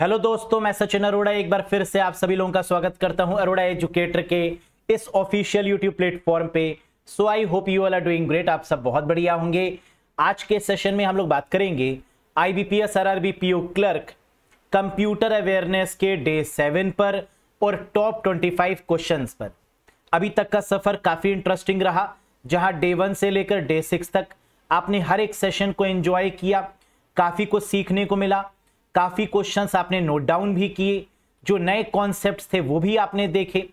Hello दोस्तों मैं सचिन अरोड़ा एक बार फिर से आप सभी लोगों का स्वागत करता हूं अरोड़ा एजुकेटर के इस ऑफिशियल यूट्यूब प्लेटफॉर्म पे so I hope you all are doing great आप सब बहुत बढ़िया होंगे आज के सेशन में हम लोग बात करेंगे I B P S R R B P O clerk computer awareness के डे सेवन पर और टॉप ट्वेंटी फाइव क्वेश्चन पर अभी तक का सफर काफी इंटरेस्टिंग रहा जहां डे वन से लेकर डे सिक्स तक आपने हर एक सेशन को एंजॉय किया काफी कुछ सीखने को मिला काफ़ी क्वेश्चंस आपने नोट डाउन भी किए जो नए कॉन्सेप्ट्स थे वो भी आपने देखे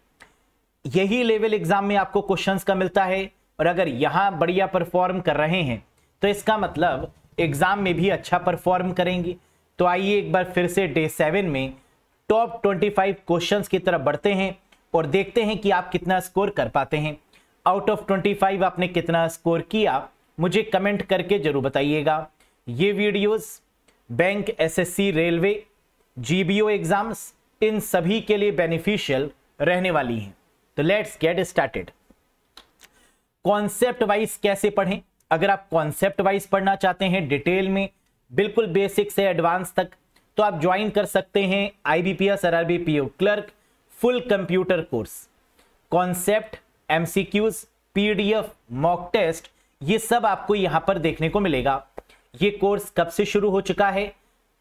यही लेवल एग्जाम में आपको क्वेश्चंस का मिलता है और अगर यहाँ बढ़िया परफॉर्म कर रहे हैं तो इसका मतलब एग्जाम में भी अच्छा परफॉर्म करेंगे तो आइए एक बार फिर से डे सेवन में टॉप ट्वेंटी फाइव क्वेश्चन की तरफ बढ़ते हैं और देखते हैं कि आप कितना स्कोर कर पाते हैं आउट ऑफ ट्वेंटी फाइव आपने कितना स्कोर किया मुझे कमेंट करके जरूर बताइएगा ये videos bank SSC railway GBO exams इन सभी के लिए बेनिफिशियल रहने वाली हैं तो let's get started concept wise कैसे पढ़ें अगर आप कॉन्सेप्ट वाइज पढ़ना चाहते हैं डिटेल में बिल्कुल बेसिक से एडवांस तक तो आप ज्वाइन कर सकते हैं IBPS RRB PO clerk full computer course concept MCQs PDF mock test ये सब आपको यहां पर देखने को मिलेगा ये कोर्स कब से शुरू हो चुका है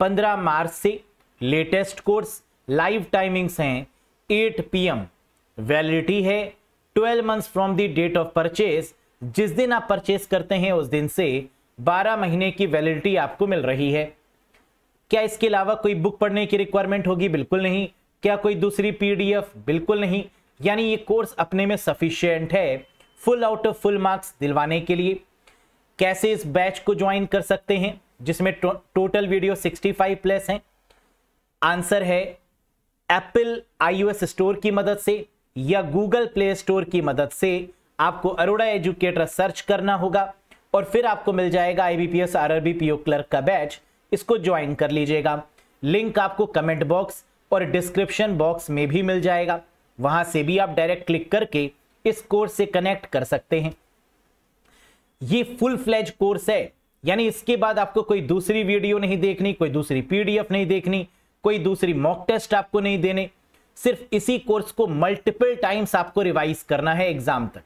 15 मार्च से लेटेस्ट कोर्स लाइव टाइमिंग्स हैं 8 पीएम वैलिडिटी है 12 months from the date of purchase जिस दिन आप परचेज करते हैं उस दिन से 12 महीने की वैलिडिटी आपको मिल रही है क्या इसके अलावा कोई बुक पढ़ने की रिक्वायरमेंट होगी बिल्कुल नहीं क्या कोई दूसरी पीडीएफ बिल्कुल नहीं यानी ये कोर्स अपने में सफिशियंट है full out of full marks दिलवाने के लिए कैसे इस बैच को ज्वाइन कर सकते हैं जिसमें टो, टोटल वीडियो 65 प्लस हैं आंसर है एप्पल आईओएस स्टोर की मदद से या गूगल प्ले स्टोर की मदद से आपको अरोड़ा एजुकेटर सर्च करना होगा और फिर आपको मिल जाएगा आईबीपीएस आरआरबी पीओ क्लर्क का बैच इसको ज्वाइन कर लीजिएगा लिंक आपको कमेंट बॉक्स और डिस्क्रिप्शन बॉक्स में भी मिल जाएगा वहां से भी आप डायरेक्ट क्लिक करके इस कोर्स से कनेक्ट कर सकते हैं ये फुल फ्लेज कोर्स है यानी इसके बाद आपको कोई दूसरी वीडियो नहीं देखनी कोई दूसरी पीडीएफ नहीं देखनी कोई दूसरी मॉक टेस्ट आपको नहीं देने सिर्फ इसी कोर्स को मल्टीपल टाइम्स आपको रिवाइज करना है एग्जाम तक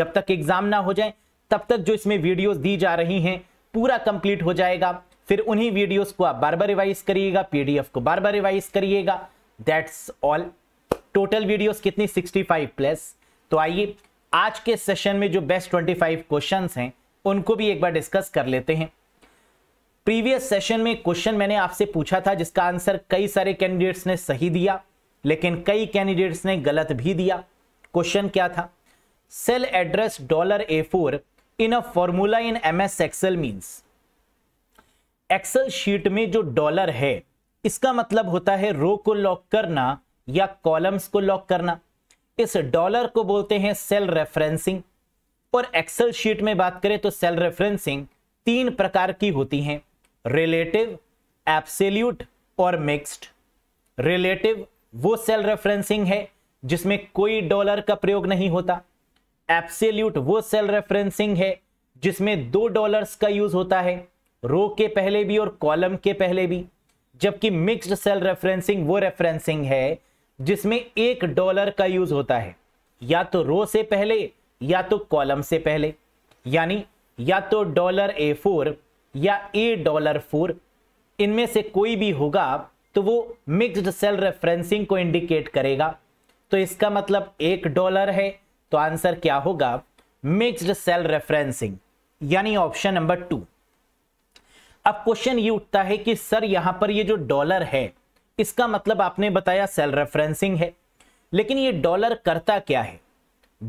जब तक एग्जाम ना हो जाए तब तक जो इसमें वीडियोस दी जा रही हैं पूरा कंप्लीट हो जाएगा फिर उन्हीं वीडियोस को आप बार बार रिवाइज करिएगा पीडीएफ को बार बार रिवाइज करिएगा दैट्स ऑल टोटल वीडियोस कितनी 65 प्लस तो आइए आज के सेशन में जो बेस्ट फाइव क्वेश्चन हैं उनको भी एक बार डिस्कस कर लेते हैं प्रीवियस सेशन में क्वेश्चन मैंने आपसे पूछा था जिसका आंसर कई सारे कैंडिडेट्स ने सही दिया लेकिन कई कैंडिडेट्स ने गलत भी दिया क्वेश्चन क्या था cell address dollar A four in a formula in M S Excel means Excel sheet में जो डॉलर है इसका मतलब होता है रो को लॉक करना या कॉलम्स को लॉक करना इस डॉलर को बोलते हैं सेल रेफरेंसिंग और एक्सेल शीट में बात करें तो सेल रेफरेंसिंग तीन प्रकार की होती हैं रिलेटिव एप्सल्यूट और मिक्स्ड रिलेटिव वो सेल रेफरेंसिंग है जिसमें कोई डॉलर का प्रयोग नहीं होता एप्सल्यूट वो सेल रेफरेंसिंग है जिसमें दो डॉलर्स का यूज होता है रो के पहले भी और कॉलम के पहले भी जबकि मिक्स्ड सेल रेफरेंसिंग वो रेफरेंसिंग है जिसमें एक डॉलर का यूज होता है या तो रो से पहले या तो कॉलम से पहले यानी या तो डॉलर ए फोर या ए डॉलर फोर इनमें से कोई भी होगा तो वो मिक्स्ड सेल रेफरेंसिंग को इंडिकेट करेगा तो इसका मतलब एक डॉलर है तो आंसर क्या होगा मिक्स्ड सेल रेफरेंसिंग यानी ऑप्शन नंबर टू अब क्वेश्चन ये उठता है कि सर यहां पर ये जो डॉलर है इसका मतलब आपने बताया सेल रेफरेंसिंग है लेकिन ये डॉलर करता क्या है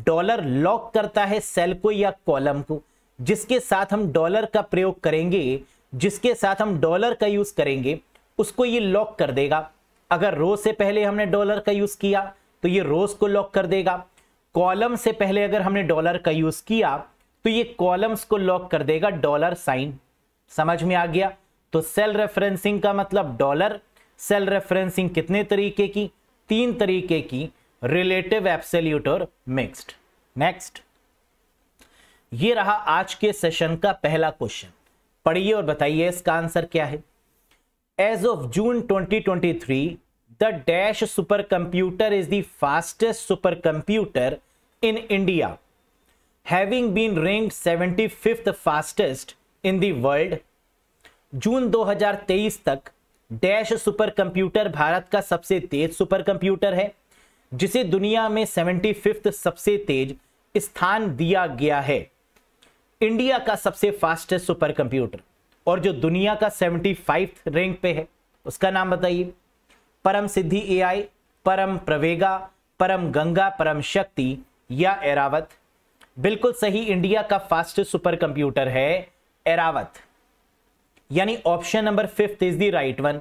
डॉलर लॉक करता है सेल को या कॉलम को जिसके साथ हम डॉलर का प्रयोग करेंगे जिसके साथ हम डॉलर का यूज करेंगे उसको ये लॉक कर देगा अगर रो से पहले हमने डॉलर का यूज किया तो ये रोज को लॉक कर देगा कॉलम से पहले अगर हमने डॉलर का यूज किया तो ये कॉलम्स को लॉक कर देगा डॉलर साइन समझ में आ गया तो सेल रेफरेंसिंग का मतलब डॉलर सेल रेफरेंसिंग कितने तरीके की तीन तरीके की रिलेटिव एप्सल्यूट और मिक्स्ड नेक्स्ट ये रहा आज के सेशन का पहला क्वेश्चन पढ़िए और बताइए इसका आंसर क्या है as of June 2023 the dash super computer is the fastest super computer in India having been rank seventy fifth fastest in the world June दो हजार तेईस तक डैश सुपर कंप्यूटर भारत का सबसे तेज सुपर कंप्यूटर है जिसे दुनिया में सेवेंटी फिफ्थ सबसे तेज स्थान दिया गया है इंडिया का सबसे फास्टेस्ट सुपर कंप्यूटर और जो दुनिया का सेवेंटी फाइव रैंक पे है उसका नाम बताइए परम सिद्धि एआई परम प्रवेगा परम गंगा परम शक्ति या एरावत बिल्कुल सही इंडिया का फास्टेस्ट सुपर कंप्यूटर है एरावत यानी option number fifth is the right one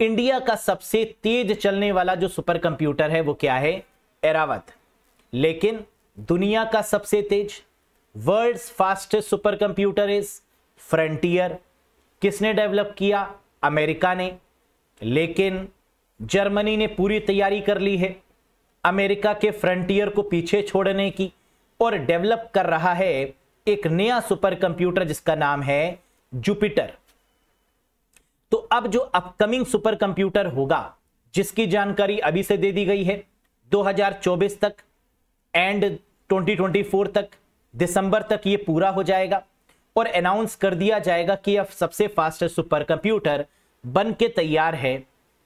India का सबसे तेज चलने वाला जो सुपर कंप्यूटर है वो क्या है एरावत लेकिन दुनिया का सबसे तेज world fastest super computer is frontier किसने डेवलप किया अमेरिका ने लेकिन जर्मनी ने पूरी तैयारी कर ली है अमेरिका के फ्रंटियर को पीछे छोड़ने की और डेवलप कर रहा है एक नया सुपर कंप्यूटर जिसका नाम है जुपिटर तो अब जो अपकमिंग सुपर कंप्यूटर होगा जिसकी जानकारी अभी से दे दी गई है 2024 तक एंड 2024 तक दिसंबर तक ये पूरा हो जाएगा और अनाउंस कर दिया जाएगा कि अब सबसे फास्टेस्ट सुपर कंप्यूटर बन के तैयार है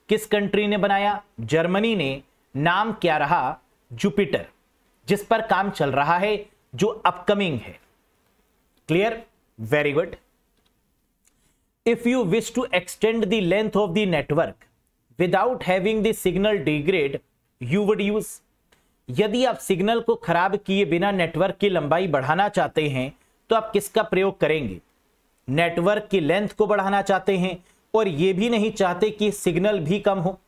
किस कंट्री ने बनाया जर्मनी ने नाम क्या रहा जुपिटर जिस पर काम चल रहा है जो अपकमिंग है clear very good if you wish to extend the length of the network without having the signal degrade you would use यदि आप सिग्नल को खराब किए बिना नेटवर्क की लंबाई बढ़ाना चाहते हैं तो आप किसका प्रयोग करेंगे नेटवर्क की लेंथ को बढ़ाना चाहते हैं और ये भी नहीं चाहते कि सिग्नल भी कम हो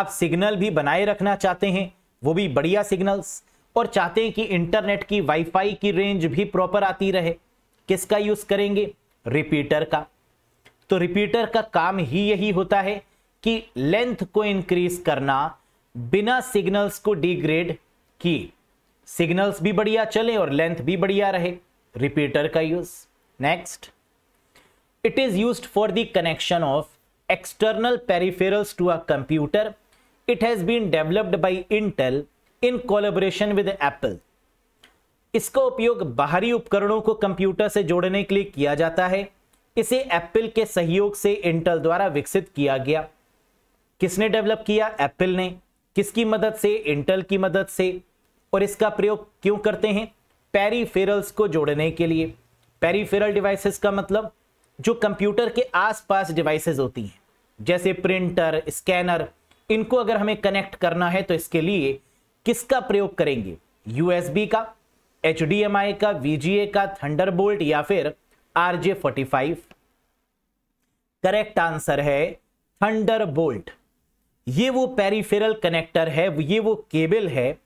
आप सिग्नल भी बनाए रखना चाहते हैं वो भी बढ़िया सिग्नल्स और चाहते हैं कि इंटरनेट की वाईफाई की रेंज भी प्रॉपर आती रहे किसका यूज करेंगे रिपीटर का तो रिपीटर का काम ही यही होता है कि लेंथ को इंक्रीज करना बिना सिग्नल्स को डिग्रेड किए सिग्नल्स भी बढ़िया चले और लेंथ भी बढ़िया रहे रिपीटर का use next it is use for the connection of external peripherals to a computer it has been developed by Intel in collaboration with Apple इसका उपयोग बाहरी उपकरणों को कंप्यूटर से जोड़ने के लिए किया जाता है इसे एप्पल के सहयोग से इंटेल द्वारा विकसित किया गया किसने डेवलप किया एप्पल ने किसकी मदद से इंटेल की मदद से और इसका प्रयोग क्यों करते हैं पेरीफेरल्स को जोड़ने के लिए पेरीफेरल डिवाइसेस का मतलब जो कंप्यूटर के आसपास डिवाइसेस होती हैं जैसे प्रिंटर स्कैनर इनको अगर हमें कनेक्ट करना है तो इसके लिए किसका प्रयोग करेंगे यूएसबी का एच का वीजीए का थंडरबोल्ट या फिर RJ forty five correct answer है थंडर बोल्ट ये वो पेरीफेरल कनेक्टर है ये वो केबल है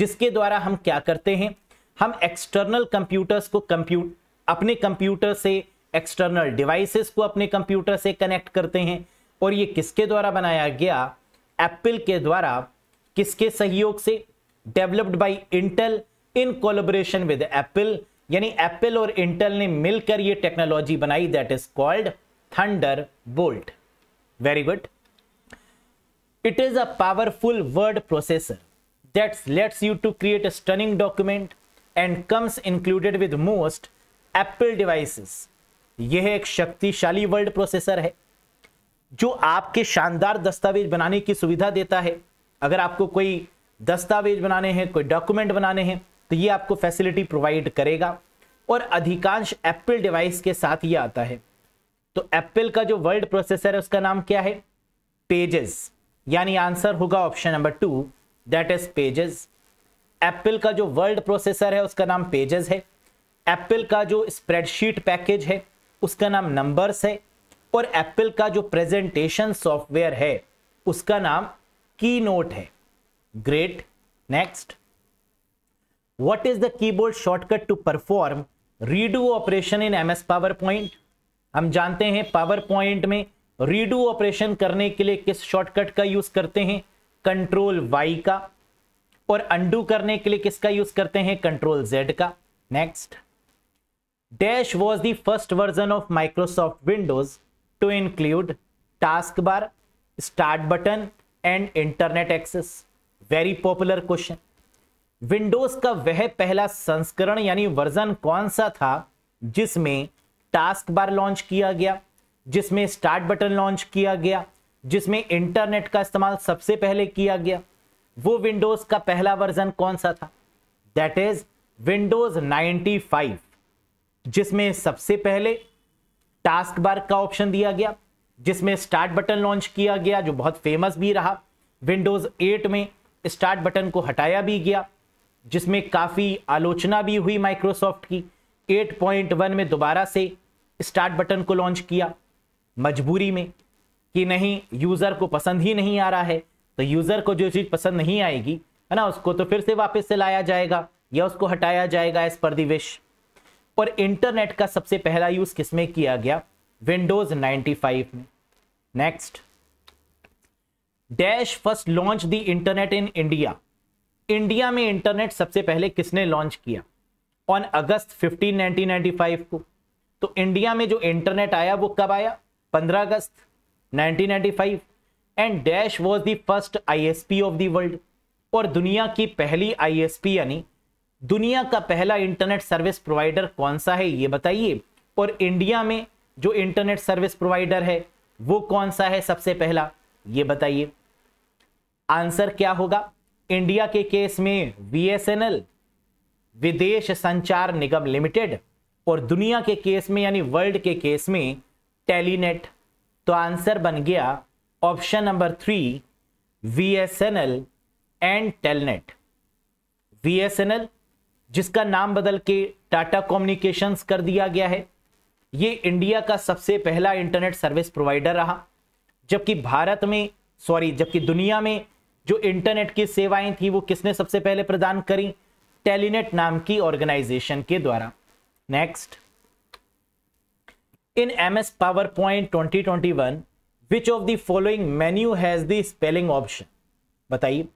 जिसके द्वारा हम क्या करते हैं हम एक्सटर्नल कंप्यूटर्स को कंप्यूट अपने कंप्यूटर से एक्सटर्नल डिवाइसेस को अपने कंप्यूटर से कनेक्ट करते हैं और ये किसके द्वारा बनाया गया एप्पल के द्वारा किसके सहयोग से developed by Intel in collaboration with Apple यानी एप्पल और इंटेल ने मिलकर यह टेक्नोलॉजी बनाई that is called Thunderbolt very good it is a powerful word processor that's lets you to create a stunning document and comes included with most Apple devices यह एक शक्तिशाली word processor है जो आपके शानदार दस्तावेज बनाने की सुविधा देता है अगर आपको कोई दस्तावेज बनाने हैं कोई डॉक्यूमेंट बनाने हैं तो ये आपको फैसिलिटी प्रोवाइड करेगा और अधिकांश एप्पल डिवाइस के साथ ये आता है तो एप्पल का जो वर्ल्ड प्रोसेसर है उसका नाम क्या है पेजेस यानी आंसर होगा option number two that is Pages Apple का जो वर्ल्ड प्रोसेसर है उसका नाम पेजेस है एप्पल का जो स्प्रेडशीट पैकेज है उसका नाम नंबर्स है और एप्पल का जो प्रेजेंटेशन सॉफ्टवेयर है उसका नाम की नोट है great next what is what is the keyboard shortcut to perform redo operation in PowerPoint हम जानते हैं पावर पॉइंट में रीडू ऑपरेशन करने के लिए किस शॉर्टकट का यूज करते हैं कंट्रोल वाई का और अंडू करने के लिए किसका यूज करते हैं कंट्रोल जेड का next dash was the first version of Microsoft Windows to include taskbar start button and internet access very popular question Windows का वह पहला संस्करण यानी वर्जन कौन सा था जिसमें टास्क बार लॉन्च किया गया जिसमें स्टार्ट बटन लॉन्च किया गया जिसमें इंटरनेट का इस्तेमाल सबसे पहले किया गया वो विंडोज का पहला वर्जन कौन सा था दैट इज विंडोज 95 जिसमें सबसे पहले टास्क बार का ऑप्शन दिया गया जिसमें स्टार्ट बटन लॉन्च किया गया जो बहुत फेमस भी रहा विंडोज 8 में स्टार्ट बटन को हटाया भी गया जिसमें काफ़ी आलोचना भी हुई माइक्रोसॉफ्ट की 8.1 में दोबारा से स्टार्ट बटन को लॉन्च किया मजबूरी में कि नहीं यूज़र को पसंद ही नहीं आ रहा है तो यूज़र को जो चीज़ पसंद नहीं आएगी है ना उसको तो फिर से वापस से लाया जाएगा या उसको हटाया जाएगा एज पर दिवेश और इंटरनेट का सबसे पहला यूज़ किसमें किया गया विंडोज़ 95 में next dash first launch the internet in India India में इंटरनेट सबसे पहले किसने लॉन्च किया ऑन अगस्त 15 1995 को तो इंडिया में जो इंटरनेट आया वो कब आया 15 अगस्त 1995 and dash was the first ISP of the world और दुनिया की पहली आईएसपी यानी दुनिया का पहला इंटरनेट सर्विस प्रोवाइडर कौन सा है ये बताइए और इंडिया में जो इंटरनेट सर्विस प्रोवाइडर है वो कौन सा है सबसे पहला ये बताइए आंसर क्या होगा इंडिया के केस में वीएसएनएल विदेश संचार निगम लिमिटेड और दुनिया के केस में यानी वर्ल्ड के केस में टेलीनेट तो आंसर बन गया option number three VSNL and Telnet VSNL जिसका नाम बदल के टाटा कम्युनिकेशंस कर दिया गया है ये इंडिया का सबसे पहला इंटरनेट सर्विस प्रोवाइडर रहा जबकि भारत में सॉरी जबकि दुनिया में जो इंटरनेट की सेवाएं थी वो किसने सबसे पहले प्रदान करी टेलीनेट नाम की ऑर्गेनाइजेशन के द्वारा next in M S PowerPoint twenty twenty one which of the following menu has the spelling option बताइए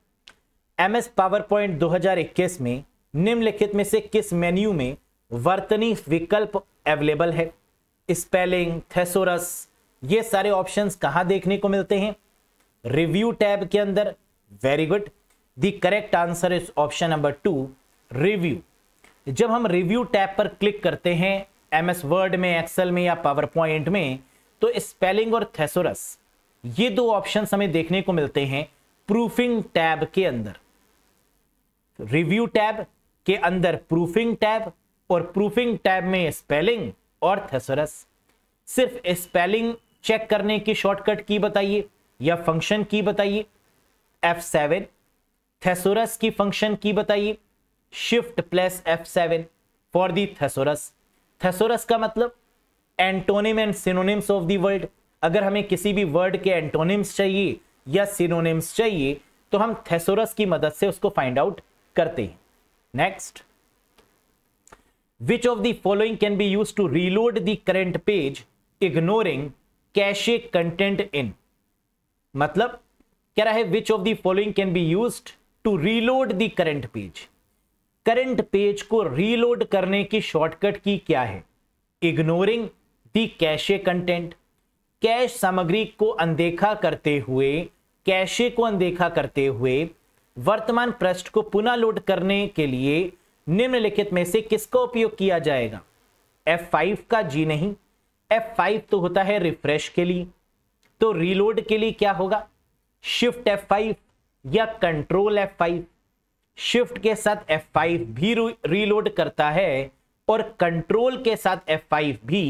एम एस पावर पॉइंट दो हजार इक्कीस में निम्नलिखित में से किस मेन्यू में वर्तनी विकल्प अवेलेबल है स्पेलिंग थेसोरस ये सारे ऑप्शंस कहाँ देखने को मिलते हैं रिव्यू टैब के अंदर very good the correct answer is option number two review जब हम रिव्यू टैब पर क्लिक करते हैं एम एस वर्ड में एक्सेल में या पावर पॉइंट में तो स्पेलिंग और थेसोरस ये दो ऑप्शन हमें देखने को मिलते हैं प्रूफिंग टैब के अंदर रिव्यू टैब के अंदर प्रूफिंग टैब और प्रूफिंग टैब में स्पेलिंग और थेसोरस सिर्फ स्पेलिंग चेक करने की शॉर्टकट की बताइए या फंक्शन की बताइए एफ सेवन थेसोरस की फंक्शन की बताइए shift plus F seven for the thesaurus thesaurus का मतलब antonym and synonyms of the word अगर हमें किसी भी वर्ड के एंटोनिम्स चाहिए या सिनोनिम्स चाहिए तो हम थेसोरस की मदद से उसको फाइंड आउट करते हैं next which of the following can be use to reload the current page ignoring cache content in मतलब कह रहा है which of the following can be use to reload the current page current page को reload करने की shortcut की क्या है ignoring the cache content cache सामग्री को अनदेखा करते हुए कैशे को अनदेखा करते हुए वर्तमान पृष्ठ को पुनः लोड करने के लिए निम्नलिखित में से किसका उपयोग किया जाएगा F5 का जी नहीं F5 तो होता है रिफ्रेश के लिए तो रीलोड के लिए क्या होगा शिफ्ट एफ फाइव या कंट्रोल एफ फाइव शिफ्ट के साथ एफ फाइव भी रीलोड करता है और कंट्रोल के साथ एफ फाइव भी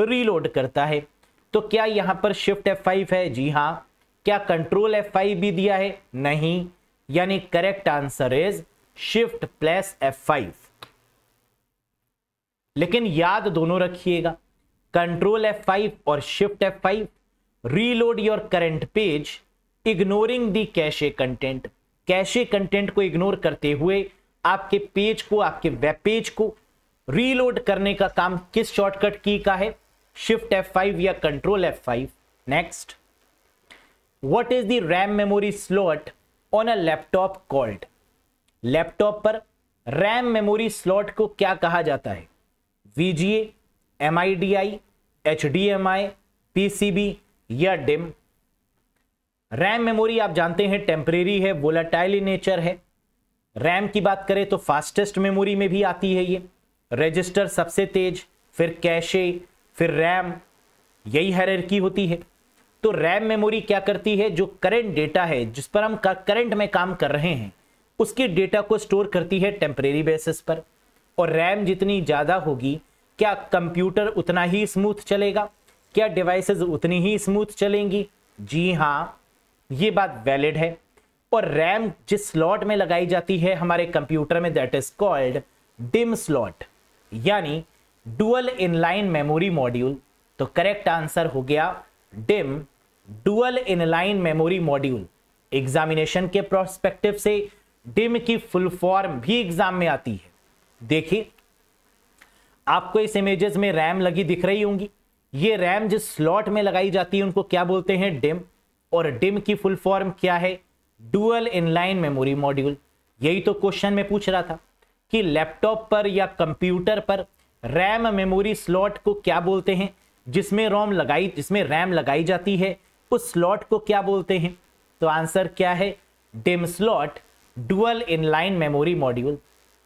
रीलोड करता है तो क्या यहां पर शिफ्ट एफ फाइव है जी हाँ क्या कंट्रोल एफ फाइव भी दिया है नहीं यानी correct answer is shift plus F five लेकिन याद दोनों रखिएगा कंट्रोल एफ फाइव और shift F five reload your current page ignoring the cache content cache content को इग्नोर करते हुए आपके पेज को आपके वेब पेज को रीलोड करने का काम किस शॉर्टकट की का है शिफ्ट F5 या control F5 next what is the RAM memory slot on a laptop called laptop पर रैम मेमोरी स्लॉट को क्या कहा जाता है VGA, MIDI, HDMI, PCB या डिम रैम मेमोरी आप जानते हैं टेम्परेरी है वोलाटाइल इन नेचर है रैम की बात करें तो फास्टेस्ट मेमोरी में भी आती है ये रजिस्टर सबसे तेज फिर कैशे फिर रैम यही हैरकी होती है तो रैम मेमोरी क्या करती है जो करेंट डेटा है जिस पर हम करेंट में काम कर रहे हैं उसके डेटा को स्टोर करती है टेम्परेरी बेसिस पर और रैम जितनी ज़्यादा होगी क्या कंप्यूटर उतना ही स्मूथ चलेगा क्या डिवाइसेस उतनी ही स्मूथ चलेंगी जी हाँ ये बात वैलिड है और रैम जिस स्लॉट में लगाई जाती है हमारे कंप्यूटर में that is called DIMM slot यानी डुअल इनलाइन मेमोरी मॉड्यूल तो करेक्ट आंसर हो गया DIMM dual inline memory module examination के प्रोस्पेक्टिव से डिम की फुल फॉर्म भी एग्जाम में आती है देखिए आपको इस इमेजेस में रैम लगी दिख रही होंगी ये रैम जिस स्लॉट में लगाई जाती है उनको क्या बोलते हैं डिम और डिम की फुल फॉर्म क्या है डुअल इनलाइन मेमोरी मॉड्यूल यही तो क्वेश्चन में पूछ रहा था कि लैपटॉप पर या कंप्यूटर पर रैम मेमोरी स्लॉट को क्या बोलते हैं जिसमें रोम लगाई जिसमें रैम लगाई जाती है उस स्लॉट को क्या बोलते हैं तो आंसर क्या है DIMM slot dual inline memory module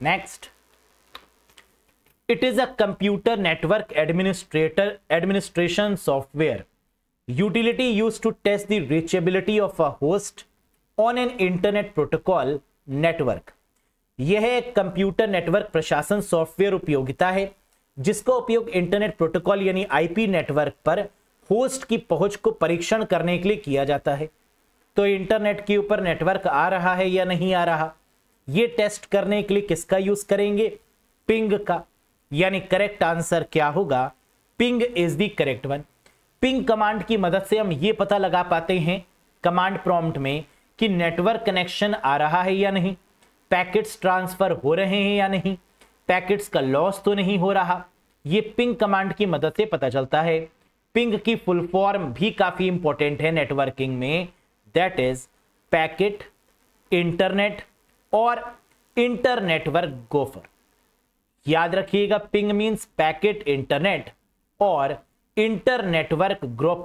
next it is a computer network administrator administration software utility used to test the reachability of a host on an internet protocol network यह एक computer network प्रशासन software उपयोगिता है जिसका उपयोग internet protocol यानी IP network पर host की पहुंच को परीक्षण करने के लिए किया जाता है तो इंटरनेट के ऊपर नेटवर्क आ रहा है या नहीं आ रहा यह टेस्ट करने के लिए किसका यूज करेंगे पिंग का यानी करेक्ट आंसर क्या होगा ping is the correct one ping command की मदद से हम ये पता लगा पाते हैं कमांड प्रॉम्प्ट में कि नेटवर्क कनेक्शन आ रहा है या नहीं पैकेट्स ट्रांसफर हो रहे हैं या नहीं पैकेट्स का लॉस तो नहीं हो रहा ये पिंग कमांड की मदद से पता चलता है पिंग की फुल फॉर्म भी काफी इंपॉर्टेंट है नेटवर्किंग में दैट इज पैकेट इंटरनेट और इंटरनेटवर्क गोफर याद रखिएगा पिंग मींस पैकेट इंटरनेट और इंटरनेटवर्क ग्रुप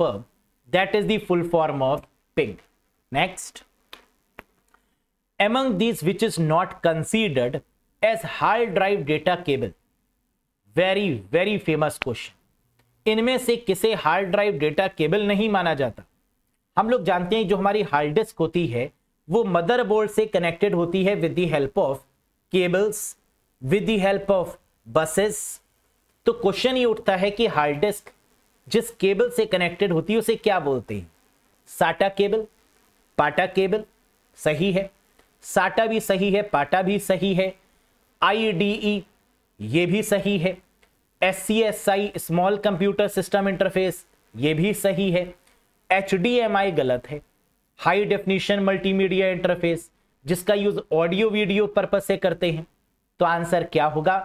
दैट इज दुल full form of ping next among these which is not considered as hard drive data very very famous question इनमें से किसे hard drive data cable नहीं माना जाता हम लोग जानते हैं जो हमारी हार्ड डिस्क होती है वो मदरबोर्ड से कनेक्टेड होती है with the help of cables with the help of buses तो क्वेश्चन ये उठता है कि हार्ड डिस्क जिस केबल से कनेक्टेड होती है उसे क्या बोलते हैं साटा केबल पाटा केबल सही है साटा भी सही है पाटा भी सही है आई डी e, ये भी सही है S C S I small computer system interface ये भी सही है एच डी एम आई गलत है हाई डेफिनेशन मल्टीमीडिया इंटरफेस जिसका यूज ऑडियो वीडियो पर्पज से करते हैं तो आंसर क्या होगा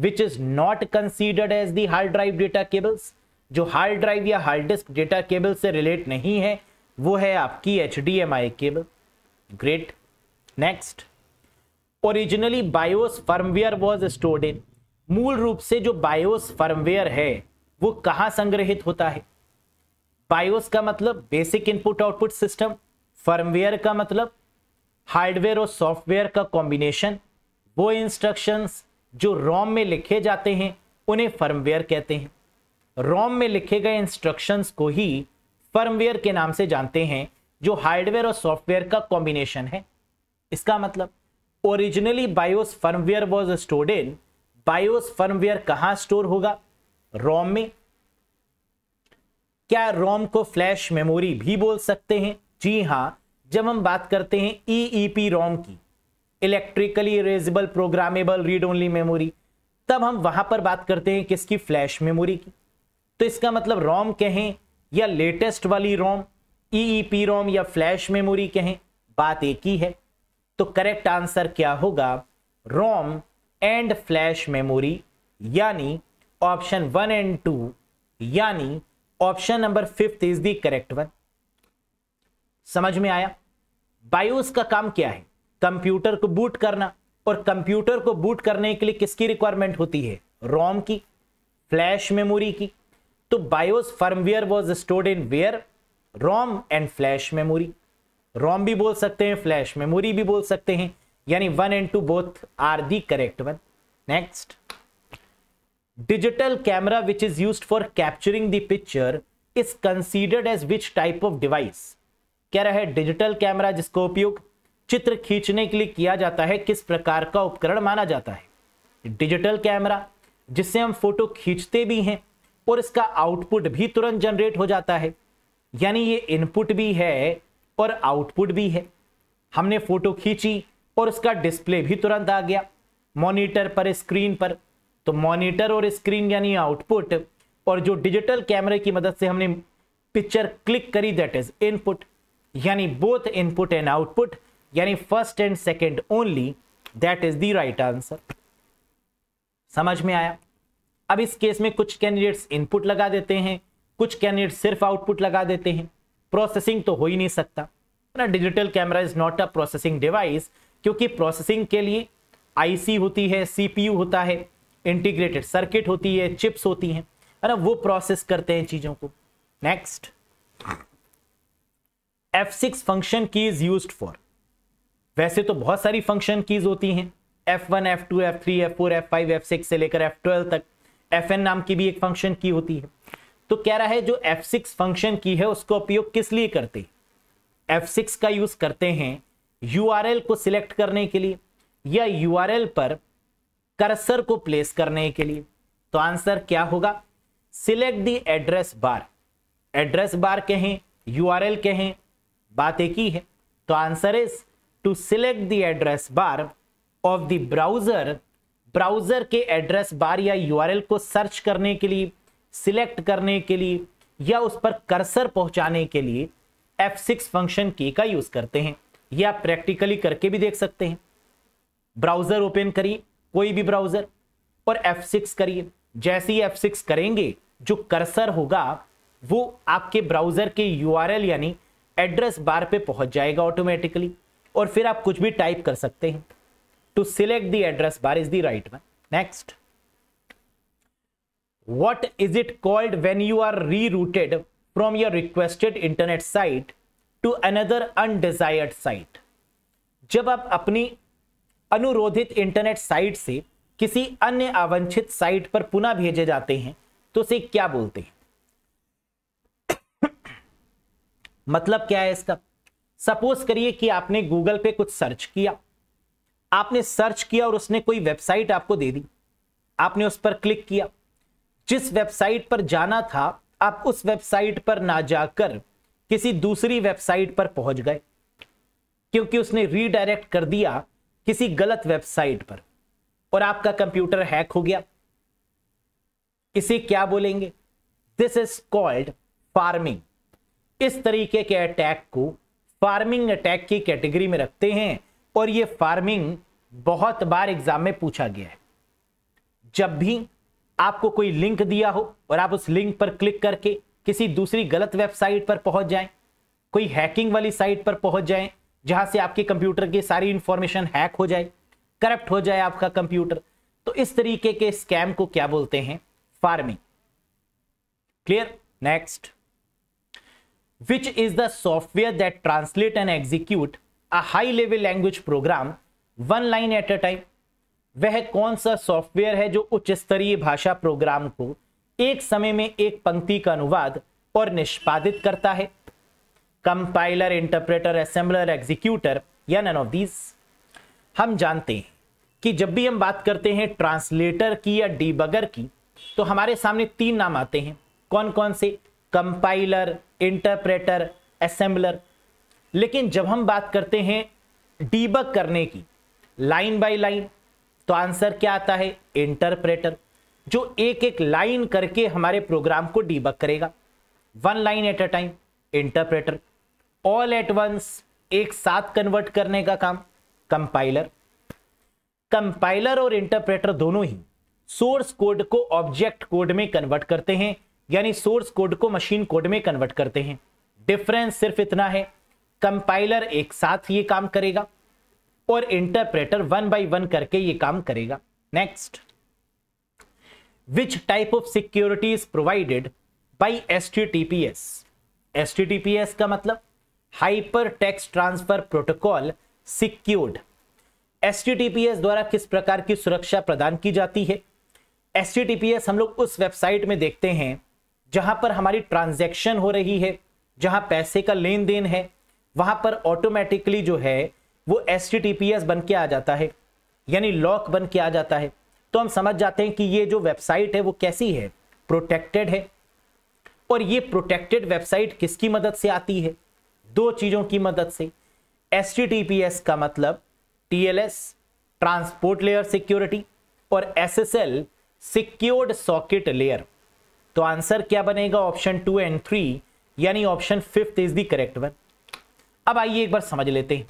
which is not considered as the hard drive data cables जो हार्ड ड्राइव या हार्ड डिस्क डेटा केबल से रिलेट नहीं है वो है आपकी H cable great next originally BIOS firmware was stored in मूल रूप से जो बायोस फर्मवेयर है वो कहाँ संग्रहित होता है बायोस का मतलब basic input output system firmware का मतलब हार्डवेयर और सॉफ्टवेयर का कॉम्बिनेशन वो इंस्ट्रक्शंस जो रोम में लिखे जाते हैं उन्हें फर्मवेयर कहते हैं रोम में लिखे गए इंस्ट्रक्शंस को ही फर्मवेयर के नाम से जानते हैं जो हार्डवेयर और सॉफ्टवेयर का कॉम्बिनेशन है इसका मतलब originally BIOS firmware was stored in BIOS firmware कहां स्टोर होगा रोम में क्या रोम को फ्लैश मेमोरी भी बोल सकते हैं जी हाँ जब हम बात करते हैं ईईपी e e रोम की electrically erasable programmable read only memory तब हम वहां पर बात करते हैं किसकी फ्लैश मेमोरी की तो इसका मतलब रोम कहें या लेटेस्ट वाली रोम ईईपी रोम या फ्लैश मेमोरी कहें बात एक ही है तो करेक्ट आंसर क्या होगा रोम एंड फ्लैश मेमोरी यानी ऑप्शन वन एंड टू यानी option number fifth is the correct one समझ में आया बायोस का काम क्या है कंप्यूटर को बूट करना और कंप्यूटर को बूट करने के लिए किसकी रिक्वायरमेंट होती है रोम की फ्लैश मेमोरी की तो BIOS firmware was stored in where ROM and flash memory ROM भी बोल सकते हैं फ्लैश मेमोरी भी बोल सकते हैं यानी one and two both are the correct one next digital camera which is use for capturing picture is considered as which type of device क्या रहा है डिजिटल कैमरा जिसको उपयोग चित्र खींचने के लिए किया जाता है किस प्रकार का उपकरण माना जाता है डिजिटल कैमरा जिससे हम फोटो खींचते भी हैं और इसका आउटपुट भी तुरंत जनरेट हो जाता है यानी ये इनपुट भी है और आउटपुट भी है हमने फोटो खींची और उसका डिस्प्ले भी तुरंत आ गया मॉनिटर पर स्क्रीन पर तो मॉनिटर और स्क्रीन यानी आउटपुट और जो डिजिटल कैमरे की मदद से हमने पिक्चर क्लिक करी दैट इज इनपुट यानी बोथ इनपुट एंड आउटपुट यानी first and second only that is the right answer समझ में आया अब इस केस में कुछ कैंडिडेट्स इनपुट लगा देते हैं कुछ कैंडिडेट सिर्फ आउटपुट लगा देते हैं प्रोसेसिंग तो हो ही नहीं सकता ना digital camera is not a processing device क्योंकि प्रोसेसिंग के लिए आईसी होती है सीपीयू होता है इंटीग्रेटेड सर्किट होती है चिप्स होती हैं है ना वो प्रोसेस करते हैं चीजों को next F six function key is use for वैसे तो बहुत सारी फंक्शन कीज होती हैं F four F five F six से लेकर एफ ट्वेल्व तक एफ एन नाम की भी एक फंक्शन की होती है तो कह रहा है जो एफ सिक्स फंक्शन की है उसको उपयोग किस लिए करते एफ सिक्स का यूज करते हैं यू आर एल को सिलेक्ट करने के लिए या यू आर एल पर कर्सर को प्लेस करने के लिए तो आंसर क्या होगा select the address bar address bar कहें यू आर एल कहें बात एक ही है तो answer is to select the address bar of the browser browser के एड्रेस बार या यूआरएल को सर्च करने के लिए सिलेक्ट करने के लिए या उस पर कर्सर पहुंचाने के लिए F6 फंक्शन की का यूज करते हैं या प्रैक्टिकली करके भी देख सकते हैं ब्राउजर ओपन करिए कोई भी ब्राउजर और F6 करिए जैसे ही F6 करेंगे जो कर्सर होगा वो आपके ब्राउजर के यूआरएल यानी एड्रेस बार पे पहुंच जाएगा ऑटोमेटिकली और फिर आप कुछ भी टाइप कर सकते हैं to select the address bar is the right one. Next. What is it called when you are rerouted from your requested internet site to another undesired site? jab aap apni अनुरोधित internet site से किसी अन्य अवंछित site पर पुनः भेजे जाते हैं तो उसे क्या बोलते हैं मतलब क्या है इसका सपोज करिए कि आपने गूगल पे कुछ सर्च किया आपने सर्च किया और उसने कोई वेबसाइट आपको दे दी आपने उस पर क्लिक किया जिस वेबसाइट पर जाना था आप उस वेबसाइट पर ना जाकर किसी दूसरी वेबसाइट पर पहुंच गए क्योंकि उसने रीडायरेक्ट कर दिया किसी गलत वेबसाइट पर और आपका कंप्यूटर हैक हो गया इसे क्या बोलेंगे दिस इज कॉल्ड फार्मिंग इस तरीके के अटैक को फार्मिंग अटैक की कैटेगरी में रखते हैं और ये फार्मिंग बहुत बार एग्जाम में पूछा गया है जब भी आपको कोई लिंक दिया हो और आप उस लिंक पर क्लिक करके किसी दूसरी गलत वेबसाइट पर पहुंच जाएं कोई हैकिंग वाली साइट पर पहुंच जाएं जहां से आपके कंप्यूटर की सारी इंफॉर्मेशन हैक हो जाए करप्ट हो जाए आपका कंप्यूटर तो इस तरीके के स्कैम को क्या बोलते हैं pharming clear next which is the software that translate and execute a high level language program one line at a time वह कौन सा सॉफ्टवेयर है जो उच्च स्तरीय भाषा प्रोग्राम को एक समय में एक पंक्ति का अनुवाद और निष्पादित करता है कंपाइलर इंटरप्रेटर असेंबलर एग्जीक्यूटर या नन ऑफ दीज हम जानते हैं कि जब भी हम बात करते हैं ट्रांसलेटर की या डीबगर की तो हमारे सामने तीन नाम आते हैं कौन कौन से कंपाइलर इंटरप्रेटर असेंबलर लेकिन जब हम बात करते हैं डीबक करने की लाइन बाय लाइन तो आंसर क्या आता है इंटरप्रेटर जो एक एक लाइन करके हमारे प्रोग्राम को डीबक करेगा one line at a time interpreter all at once एक साथ कन्वर्ट करने का काम कंपाइलर कंपाइलर और इंटरप्रेटर दोनों ही सोर्स कोड को ऑब्जेक्ट कोड में कन्वर्ट करते हैं यानी सोर्स कोड को मशीन कोड में कन्वर्ट करते हैं डिफरेंस सिर्फ इतना है कंपाइलर एक साथ ये काम करेगा और इंटरप्रेटर वन बाय वन करके ये काम करेगा next which type of security is provided by S T S T T P S का मतलब hyper text transfer protocol secured S T T P S द्वारा किस प्रकार की सुरक्षा प्रदान की जाती है S T T P S हम लोग उस वेबसाइट में देखते हैं जहां पर हमारी ट्रांजैक्शन हो रही है जहां पैसे का लेन देन है वहां पर ऑटोमेटिकली जो है वो एस बन के आ जाता है यानी लॉक बन के आ जाता है तो हम समझ जाते हैं कि ये जो वेबसाइट है वो कैसी है प्रोटेक्टेड है और ये प्रोटेक्टेड वेबसाइट किसकी मदद से आती है दो चीज़ों की मदद से एस का मतलब T L S transport layer security और S S L secured socket layer तो आंसर क्या बनेगा ऑप्शन टू एंड थ्री यानी option fifth is the correct one अब आइए एक बार समझ लेते हैं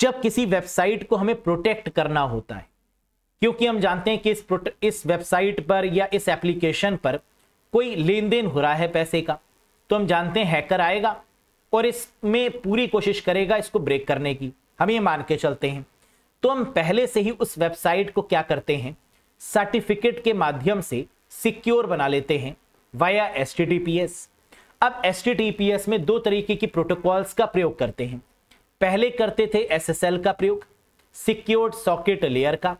जब किसी वेबसाइट को हमें प्रोटेक्ट करना होता है क्योंकि हम जानते हैं कि इस इस वेबसाइट पर या इस एप्लीकेशन पर कोई लेन देन हो रहा है पैसे का तो हम जानते हैं हैकर आएगा और इसमें पूरी कोशिश करेगा इसको ब्रेक करने की हम ये मान के चलते हैं तो हम पहले से ही उस वेबसाइट को क्या करते हैं सर्टिफिकेट के माध्यम से सिक्योर बना लेते हैं वाया एस अब एस में दो तरीके की प्रोटोकॉल्स का प्रयोग करते हैं पहले करते थे एस का प्रयोग सिक्योर्ड सॉकेट लेयर का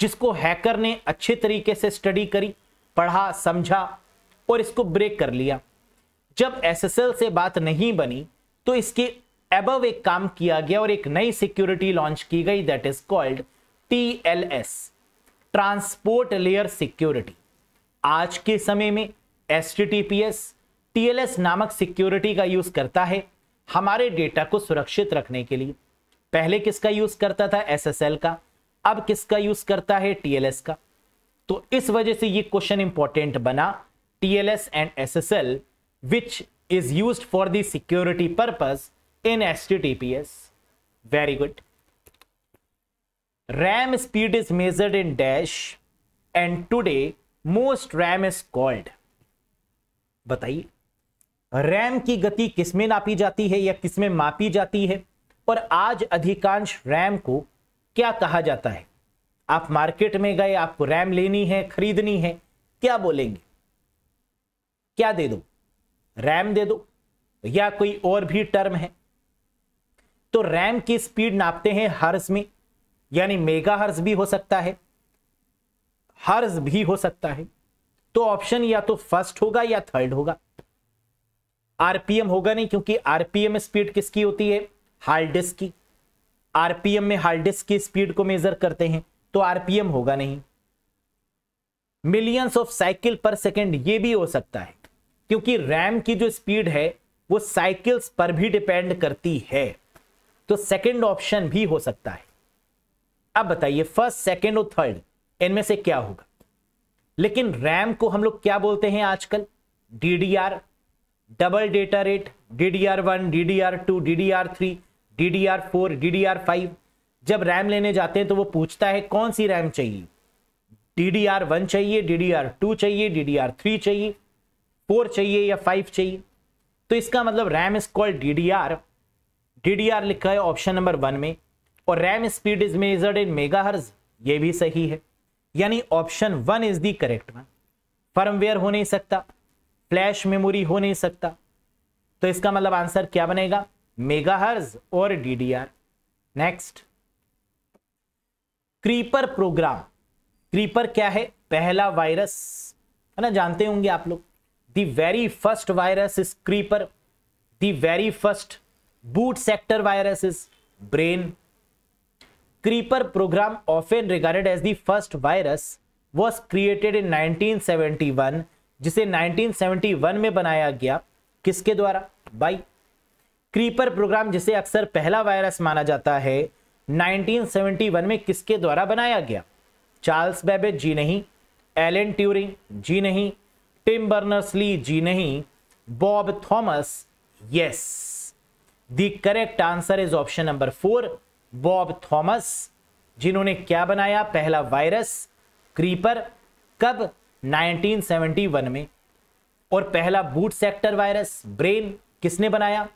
जिसको हैकर ने अच्छे तरीके से स्टडी करी पढ़ा समझा और इसको ब्रेक कर लिया जब एसएसएल से बात नहीं बनी तो इसके एबव एक काम किया गया और एक नई सिक्योरिटी लॉन्च की गई that is called S transport layer security आज के समय में एस टीएलएस नामक सिक्योरिटी का यूज करता है हमारे डेटा को सुरक्षित रखने के लिए पहले किसका यूज करता था एसएसएल का अब किसका यूज करता है टीएलएस का तो इस वजह से ये क्वेश्चन इंपॉर्टेंट बना TLS and SSL which is use for the security purpose in S very good RAM speed is measured in dash and today most RAM is called बताइए रैम की गति किसमें नापी जाती है या किसमें मापी जाती है और आज अधिकांश रैम को क्या कहा जाता है आप मार्केट में गए आपको रैम लेनी है खरीदनी है क्या बोलेंगे क्या दे दो रैम दे दो या कोई और भी टर्म है तो रैम की स्पीड नापते हैं हर्ज में यानी मेगा हर्ज भी हो सकता है हर्ज भी हो सकता है तो ऑप्शन या तो फर्स्ट होगा या थर्ड होगा आरपीएम होगा नहीं क्योंकि आरपीएम स्पीड किसकी होती है हार्ड डिस्क की आरपीएम में हार्ड डिस्क की स्पीड को मेजर करते हैं तो आरपीएम होगा नहीं millions of cycle per second ये भी हो सकता है क्योंकि रैम की जो स्पीड है वो साइकिल्स पर भी डिपेंड करती है तो सेकेंड ऑप्शन भी हो सकता है अब बताइए फर्स्ट सेकेंड और थर्ड इनमें से क्या होगा लेकिन रैम को हम लोग क्या बोलते हैं आजकल DDR double data rate D D R one D D R two D D R three D D R four D D R five जब रैम लेने जाते हैं तो वो पूछता है कौन सी रैम चाहिए डी डी आर वन चाहिए डी डी आर टू चाहिए डी डी आर थ्री चाहिए फोर चाहिए या फाइव चाहिए तो इसका मतलब RAM is called D D R D D R लिखा है ऑप्शन नंबर वन में और RAM speed is measured in megahertz ये भी सही है यानी option one is the correct one firmware हो नहीं सकता फ्लैश मेमोरी हो नहीं सकता तो इसका मतलब आंसर क्या बनेगा मेगाहर्ज और DDR next creeper program creeper क्या है पहला वायरस है ना जानते होंगे आप लोग the very first virus is creeper the very first brain creeper program of an regarded as the first virus was created in nineteen seventy 1971 जिसे 1971 में बनाया गया किसके द्वारा बाई क्रीपर प्रोग्राम जिसे अक्सर पहला वायरस माना जाता है 1971 में किसके द्वारा बनाया गया चार्ल्स बेबेज जी नहीं एलन ट्यूरिंग जी नहीं टिम बर्नर्सली जी नहीं Bob Thomas yes the correct answer is option number four Bob Thomas जिन्होंने क्या बनाया पहला वायरस क्रीपर कब 1971 में और पहला बूट सेक्टर वायरस ब्रेन किसने बनाया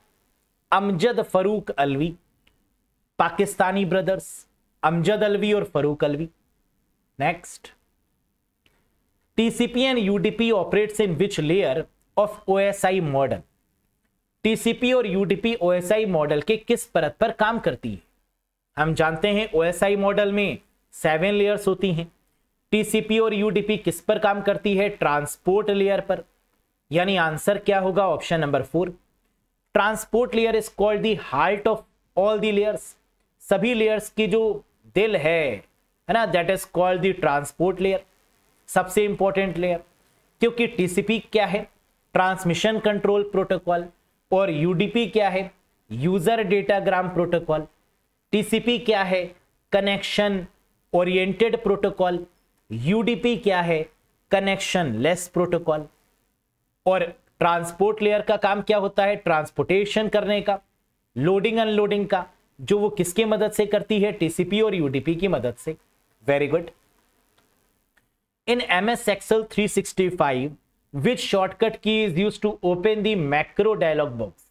अमजद फरूक अलवी पाकिस्तानी ब्रदर्स अमजद अलवी और Farooq Alvi next UDP and in which layer of O S I model TCP और एस आई मॉडल के किस परत पर काम करती है हम जानते हैं ओएसआई मॉडल में सेवन लेयर्स होती हैं टीसीपी और यूडीपी किस पर काम करती है ट्रांसपोर्ट लेयर पर यानी आंसर क्या होगा option number four transport layer is called the heart of all the layers सभी लेयर्स की जो दिल है है ना that is called the transport layer सबसे इंपॉर्टेंट लेयर क्योंकि टीसीपी क्या है ट्रांसमिशन कंट्रोल प्रोटोकॉल और यूडीपी क्या है यूजर डेटाग्राम प्रोटोकॉल टीसीपी क्या है कनेक्शन ओरिएंटेड प्रोटोकॉल यूडीपी क्या है कनेक्शन लेस प्रोटोकॉल और ट्रांसपोर्ट लेयर का काम क्या होता है ट्रांसपोर्टेशन करने का लोडिंग अनलोडिंग का जो वो किसके मदद से करती है टीसीपी और यूडीपी की मदद से very good in M S Excel three sixty five which shortcut key is use to open the macro dialog box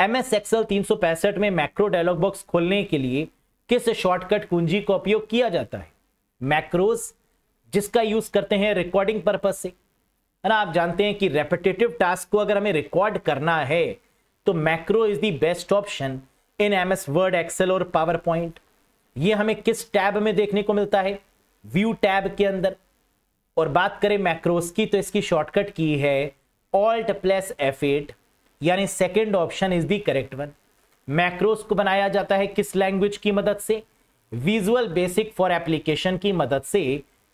M S Excel तीन सौ पैंसठ में मैक्रो डायलॉग बॉक्स खोलने के लिए किस शॉर्टकट कुंजी का उपयोग किया जाता है मैक्रोस जिसका यूज करते हैं रिकॉर्डिंग पर्पज से है ना आप जानते हैं कि रेपिटेटिव टास्क को अगर हमें रिकॉर्ड करना है तो macro is the best option in M S Word Excel और पावर पॉइंट ये हमें किस टैब में देखने को मिलता है व्यू टैब के अंदर और बात करें मैक्रोस की तो इसकी शॉर्टकट की है ऑल्ट प्लस एफ एट यानी second option is the correct one macros को बनाया जाता है किस लैंग्वेज की मदद से विजुअल बेसिक फॉर एप्लीकेशन की मदद से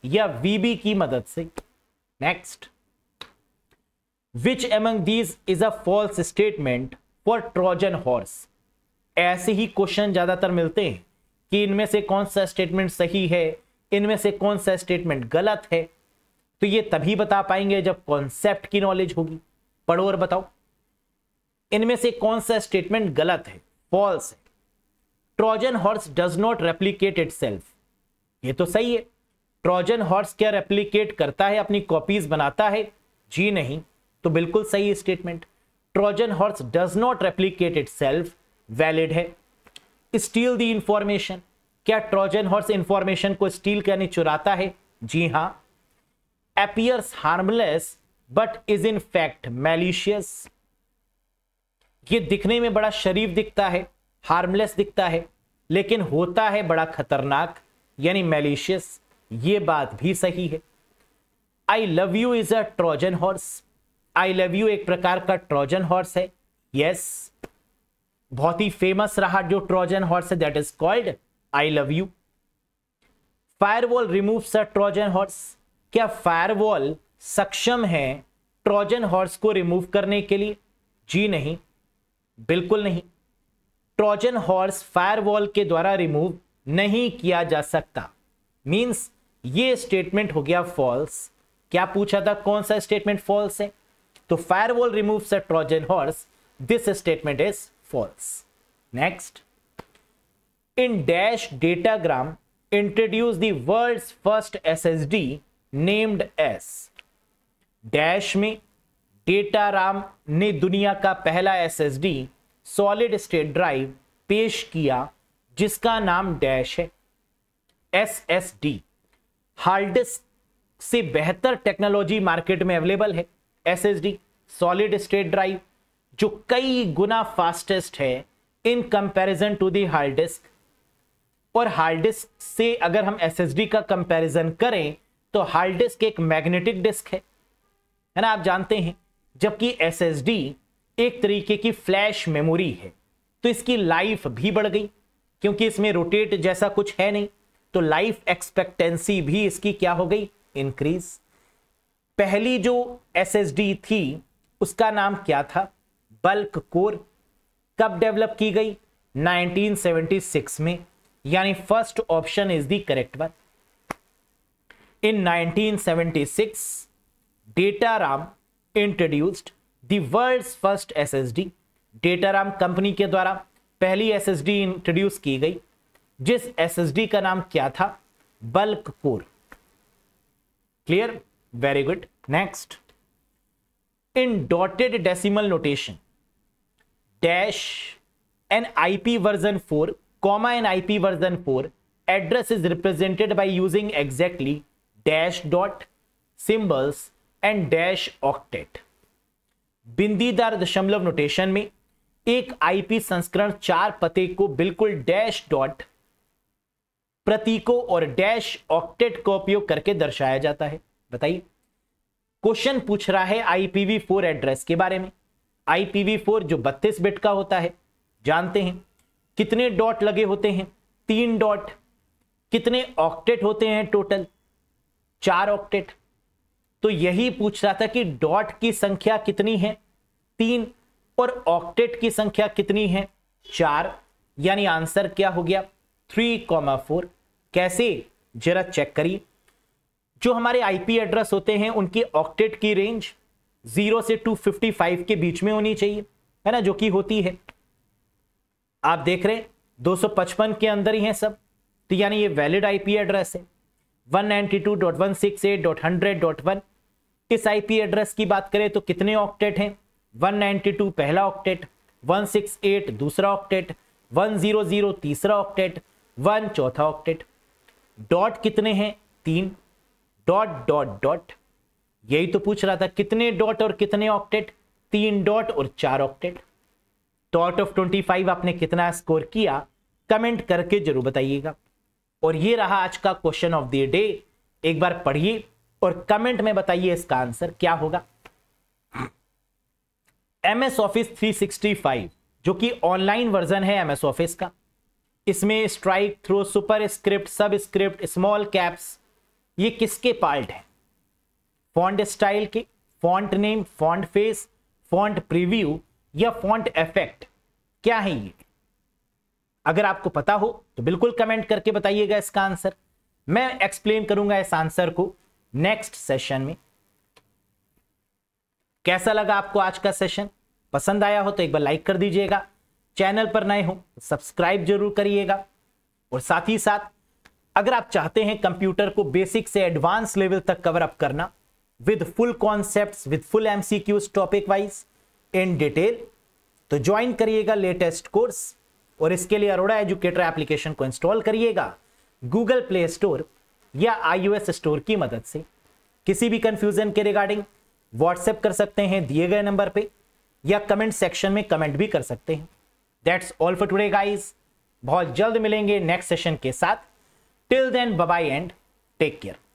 या वीबी की मदद से next which among these is a false statement for Trojan horse ऐसे ही क्वेश्चन ज्यादातर मिलते हैं कि इनमें से कौन सा स्टेटमेंट सही है इनमें से कौन सा स्टेटमेंट गलत है तो ये तभी बता पाएंगे जब कॉन्सेप्ट की नॉलेज होगी पढ़ो और बताओ इनमें से कौन सा स्टेटमेंट गलत है फॉल्स है Trojan horse does not replicate it ये तो सही है ट्रोजन हॉर्स क्या रेप्लीकेट करता है अपनी कॉपीज बनाता है जी नहीं तो बिल्कुल सही statement Trojan horse does not replicate itself valid है स्टील दी इंफॉर्मेशन क्या ट्रोजन हॉर्स इंफॉर्मेशन को स्टील करने चुराता है जी हां appears harmless but is in fact malicious ये दिखने में बड़ा शरीफ दिखता है हार्मलेस दिखता है लेकिन होता है बड़ा खतरनाक यानी मैलिशियस ये बात भी सही है I love you is a Trojan horse I love you एक प्रकार का ट्रोजन हॉर्स है यस yes, बहुत ही फेमस रहा जो ट्रोजन हॉर्स है that is called I love you firewall removes a Trojan horse क्या फायरवॉल सक्षम है ट्रोजन हॉर्स को रिमूव करने के लिए जी नहीं बिल्कुल नहीं ट्रोजन हॉर्स फायरवॉल के द्वारा रिमूव नहीं किया जा सकता मींस ये स्टेटमेंट हो गया फॉल्स क्या पूछा था कौन सा स्टेटमेंट फॉल्स है तो firewall remove a Trojan horse this statement is false next in dash datagram introduce the world first S S D named S dash में डेटाराम ने दुनिया का पहला S S D solid state drive पेश किया जिसका नाम डैश है S S D hard disk से बेहतर टेक्नोलॉजी मार्केट में अवेलेबल है S S D solid state drive जो कई गुना फास्टेस्ट है in comparison to the hard disk और हार्ड डिस्क से अगर हम एस का कंपैरिजन करें तो हार्ड डिस्क एक मैग्नेटिक डिस्क है है ना आप जानते हैं जबकि एस एक तरीके की फ्लैश मेमोरी है तो इसकी लाइफ भी बढ़ गई क्योंकि इसमें रोटेट जैसा कुछ है नहीं तो लाइफ एक्सपेक्टेंसी भी इसकी क्या हो गई इंक्रीज पहली जो एस थी उसका नाम क्या था बल्क कोर कब डेवलप की गई 1976 में यानी first option is the correct one in 1976 Dataram introduced the world first SSD Dataram company के द्वारा पहली एसएसडी इंट्रोड्यूस की गई जिस एसएसडी का नाम क्या था bulk core clear very good next in dotted decimal notation dash an IP version four comma an IP version four address is represented by using exactly dash dot symbols and dash octet बिंदीदार दशमलव notation में एक IP संस्करण चार पते को बिल्कुल dash dot प्रतीकों और डैश ऑक्टेट का उपयोग करके दर्शाया जाता है बताइए क्वेश्चन पूछ रहा है आईपीवी फोर एड्रेस के बारे में आईपीवी फोर जो बत्तीस बिट का होता है जानते हैं कितने डॉट लगे होते हैं तीन डॉट कितने ऑक्टेट होते हैं टोटल चार ऑक्टेट तो यही पूछ रहा था कि डॉट की संख्या कितनी है तीन और ऑक्टेट की संख्या कितनी है चार यानी आंसर क्या हो गया थ्री कॉमा फोर कैसे जरा चेक करिए जो हमारे आईपी एड्रेस होते हैं उनके ऑक्टेट की रेंज जीरो से टू फिफ्टी फाइव के बीच में होनी चाहिए है ना जो कि होती है आप देख रहे हैं पचपन के अंदर ही हैं सब तो यानी ये वैलिड आईपी एड्रेस है वन इस आई एड्रेस की बात करें तो कितने ऑक्टेट हैं 192 पहला ऑक्टेट 168 दूसरा ऑक्टेट 100 तीसरा ऑक्टेट 1 चौथा ऑक्टेट डॉट कितने हैं तीन डॉट डॉट डॉट यही तो पूछ रहा था कितने डॉट और कितने ऑक्टेट तीन डॉट और चार ऑक्टेट तो आउट ऑफ ट्वेंटी फाइव आपने कितना स्कोर किया कमेंट करके जरूर बताइएगा और ये रहा आज का क्वेश्चन ऑफ द डे एक बार पढ़िए और कमेंट में बताइए इसका आंसर क्या होगा ऑफिस थ्री ऑफिस 365 जो कि ऑनलाइन वर्जन है एमएस ऑफिस का इसमें strikethrough superscript subscript small caps ये किसके पार्ट है फॉन्ट स्टाइल के font name font face font preview या फॉन्ट इफेक्ट क्या है ये अगर आपको पता हो तो बिल्कुल कमेंट करके बताइएगा इसका आंसर मैं एक्सप्लेन करूंगा इस आंसर को नेक्स्ट सेशन में कैसा लगा आपको आज का सेशन पसंद आया हो तो एक बार लाइक कर दीजिएगा चैनल पर नए हो सब्सक्राइब जरूर करिएगा और साथ ही साथ अगर आप चाहते हैं कंप्यूटर को बेसिक से एडवांस लेवल तक कवर अप करना with full concepts with full MCQs topic wise in detail तो ज्वाइन करिएगा लेटेस्ट कोर्स और इसके लिए अरोड़ा एजुकेटर एप्लीकेशन को इंस्टॉल करिएगा गूगल प्ले स्टोर या आईओएस स्टोर की मदद से किसी भी कंफ्यूजन के रिगार्डिंग व्हाट्सएप कर सकते हैं दिए गए नंबर पे या कमेंट सेक्शन में कमेंट भी कर सकते हैं that's all for today guys बहुत जल्द मिलेंगे नेक्स्ट सेशन के साथ till then bye and take care